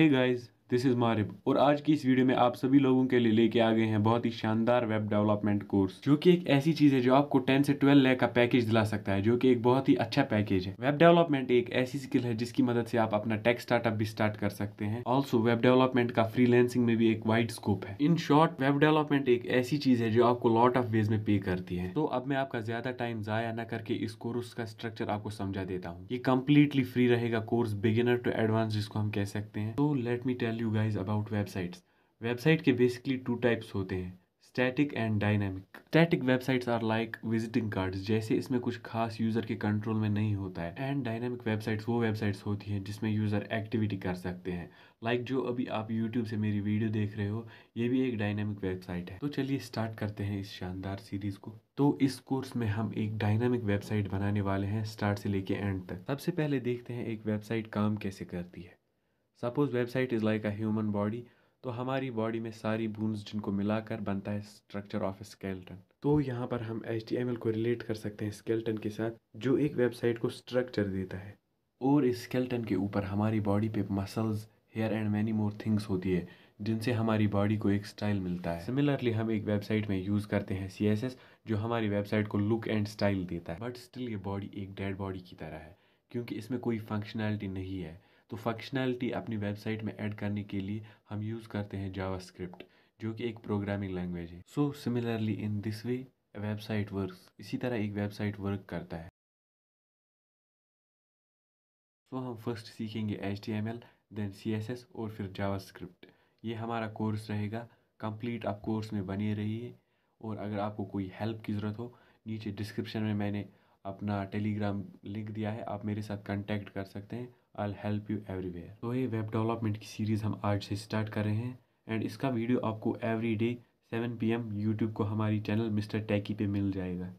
Hey guys, this is Marib और आज की इस वीडियो में आप सभी लोगों के लिए लेके आ गए हैं बहुत ही शानदार वेब डेवलपमेंट कोर्स जो कि एक ऐसी चीज़ है जो आपको 10 से 12 लाख का पैकेज दिला सकता है जो कि एक बहुत ही अच्छा पैकेज है वेब डेवलपमेंट एक ऐसी स्किल है जिसकी मदद से आप अपना टेक्स स्टार्टअप भी स्टार्ट कर सकते हैं ऑल्सो वेब डेवलपमेंट का फ्री में भी एक वाइड स्कोप है इन शॉर्ट वेब डेवलपमेंट एक ऐसी चीज़ है जो आपको लॉट ऑफ वेज में पे करती है तो अब मैं आपका ज़्यादा टाइम ज़ाया ना करके इस कोर्स का स्ट्रक्चर आपको समझा देता हूँ ये कम्प्लीटली फ्री रहेगा कोर्स बिगिनर टू एडवांस जिसको हम कह सकते हैं तो let me tell you guys about websites. Website के बेसिकली टू टाइप्स होते हैं static and dynamic static websites are like visiting cards जैसे इसमें कुछ खास यूज़र के कंट्रोल में नहीं होता है एंड डायनामिक वेबसाइट्स वो वेबसाइट्स होती हैं जिसमें यूज़र एक्टिविटी कर सकते हैं लाइक like जो अभी आप यूट्यूब से मेरी वीडियो देख रहे हो ये भी एक डायनामिक वेबसाइट है तो चलिए स्टार्ट करते हैं इस शानदार सीरीज़ को तो इस कोर्स में हम एक डायनामिक वेबसाइट बनाने वाले हैं स्टार्ट से लेके एंड तक सबसे पहले देखते हैं एक वेबसाइट काम कैसे करती है suppose website is like a human body तो हमारी बॉडी में सारी बोन्स जिनको मिलाकर बनता है स्ट्रक्चर ऑफ स्केल्टन तो यहाँ पर हम एच को रिलेट कर सकते हैं स्केल्टन के साथ जो एक वेबसाइट को स्ट्रक्चर देता है और इस स्केल्टन के ऊपर हमारी बॉडी पे muscles hair and many more things होती है जिनसे हमारी बॉडी को एक स्टाइल मिलता है सिमिलरली हम एक वेबसाइट में यूज़ करते हैं सी जो हमारी वेबसाइट को लुक एंड स्टाइल देता है बट स्टिल ये बॉडी एक डेड बॉडी की तरह है क्योंकि इसमें कोई फंक्शनैलिटी नहीं है तो फंक्शनैलिटी अपनी वेबसाइट में ऐड करने के लिए हम यूज़ करते हैं जावास्क्रिप्ट जो कि एक प्रोग्रामिंग लैंग्वेज है so similarly in this way website work इसी तरह एक वेबसाइट वर्क करता है सो so, हम फर्स्ट सीखेंगे H T M L then C S S और फिर जावास्क्रिप्ट ये हमारा कोर्स रहेगा कंप्लीट आप कोर्स में बने रहिए और अगर आपको कोई हेल्प की ज़रूरत हो नीचे डिस्क्रिप्शन में मैंने अपना टेलीग्राम लिंक दिया है आप मेरे साथ कांटेक्ट कर सकते हैं आई हेल्प यू एवरीवेयर तो ये वेब डेवलपमेंट की सीरीज़ हम आज से स्टार्ट कर रहे हैं एंड इसका वीडियो आपको every day seven P M YouTube को हमारी चैनल मिस्टर टैकी पे मिल जाएगा